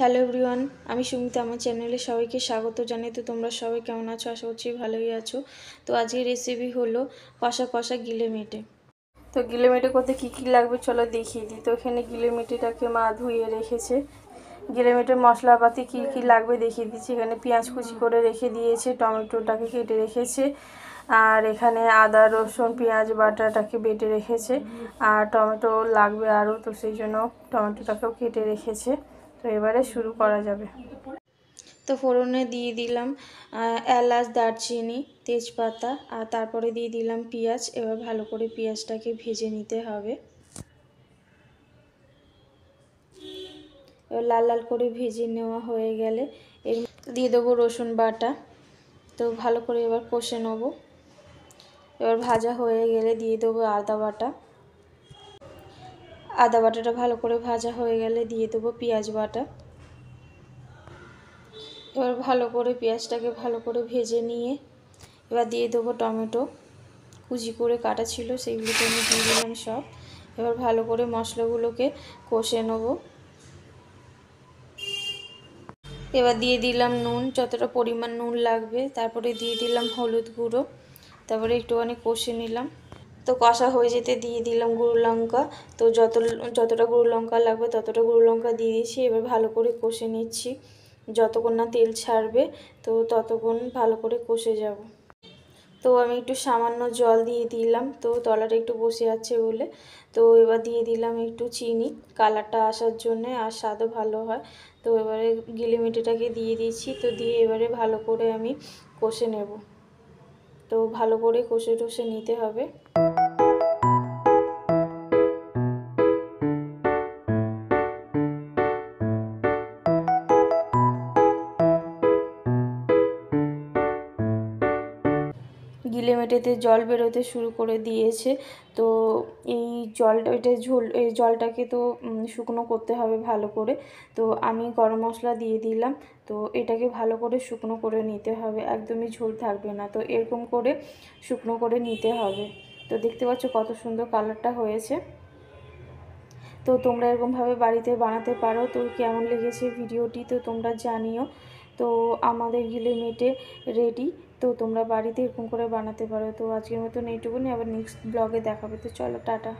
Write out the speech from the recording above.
hello everyone আমি সুমিতা আমার চ্যানেলে সবাইকে স্বাগত জানাই তো তোমরা সবাই কেমন আছো আশা করছি ভালোই আছো তো আজকের রেসিপি হলো কষা কষা গিলে মেটে তো গিলে মেটে করতে কী কী লাগবে চলো দেখিয়ে দিই তো এখানে গিলে মেটেটাকে মা ধুয়ে রেখেছে গিলে মেটের মশলাপাতি কী কী লাগবে দেখিয়ে দিচ্ছি এখানে পেঁয়াজ কুচি করে রেখে দিয়েছে টমেটোটাকে কেটে রেখেছে আর এখানে আদা রসুন পেঁয়াজ বাটাটাকে বেটে রেখেছে আর টমেটো লাগবে আরও তো সেই জন্য টমেটোটাকেও কেটে রেখেছে তো এবারে শুরু করা যাবে তো ফোড়নে দিয়ে দিলাম এলাচ দারচিনি তেজপাতা আর তারপরে দিয়ে দিলাম পেঁয়াজ এবার ভালো করে পেঁয়াজটাকে ভেজে নিতে হবে এবার লাল লাল করে ভেজে নেওয়া হয়ে গেলে এর দিয়ে দেবো রসুন বাটা তো ভালো করে এবার কষে নেব এবার ভাজা হয়ে গেলে দিয়ে দেবো আদা বাটা আদা বাটাটা ভালো করে ভাজা হয়ে গেলে দিয়ে দেবো পেঁয়াজ বাটা এবার ভালো করে পেঁয়াজটাকে ভালো করে ভেজে নিয়ে এবার দিয়ে দেবো টমেটো কুচি করে কাটা ছিল সেইগুলোকে আমি দিয়ে দিলাম সব এবার ভালো করে মশলাগুলোকে কষে নেব এবার দিয়ে দিলাম নুন যতটা পরিমাণ নুন লাগবে তারপরে দিয়ে দিলাম হলুদ গুঁড়ো তারপরে একটুখানি কষে নিলাম তো কষা হয়ে যেতে দিয়ে দিলাম গুঁড়ো লঙ্কা তো যত যতটা গুঁড়ো লঙ্কা লাগবে ততটা গুঁড়ো লঙ্কা দিয়ে দিয়েছি এবার ভালো করে কষে নিচ্ছি যতক্ষণ না তেল ছাড়বে তো ততক্ষণ ভালো করে কষে যাব তো আমি একটু সামান্য জল দিয়ে দিলাম তো তলাটা একটু বসে আছে বলে তো এবার দিয়ে দিলাম একটু চিনি কালারটা আসার জন্যে আর স্বাদও ভালো হয় তো এবারে গিলিমিটিটাকে দিয়ে দিয়েছি তো দিয়ে এবারে ভালো করে আমি কষে নেব তো ভালো করে কষে টষে নিতে হবে গিলে মেটেতে জল বেরোতে শুরু করে দিয়েছে তো এই জলটা এটা ঝোল এই জলটাকে তো শুকনো করতে হবে ভালো করে তো আমি গরম মশলা দিয়ে দিলাম তো এটাকে ভালো করে শুকনো করে নিতে হবে একদমই ঝোল থাকবে না তো এরকম করে শুকনো করে নিতে হবে তো দেখতে পাচ্ছ কত সুন্দর কালারটা হয়েছে তো তোমরা এরকমভাবে বাড়িতে বানাতে পারো তো কেমন লেগেছে ভিডিওটি তো তোমরা জানিও তো আমাদের গিলে মেটে রেডি তো তোমরা বাড়িতে এরকম করে বানাতে পারো তো আজকের মতন এইটুকুনি আবার নেক্সট ব্লগে দেখাবে তো চলো টাটা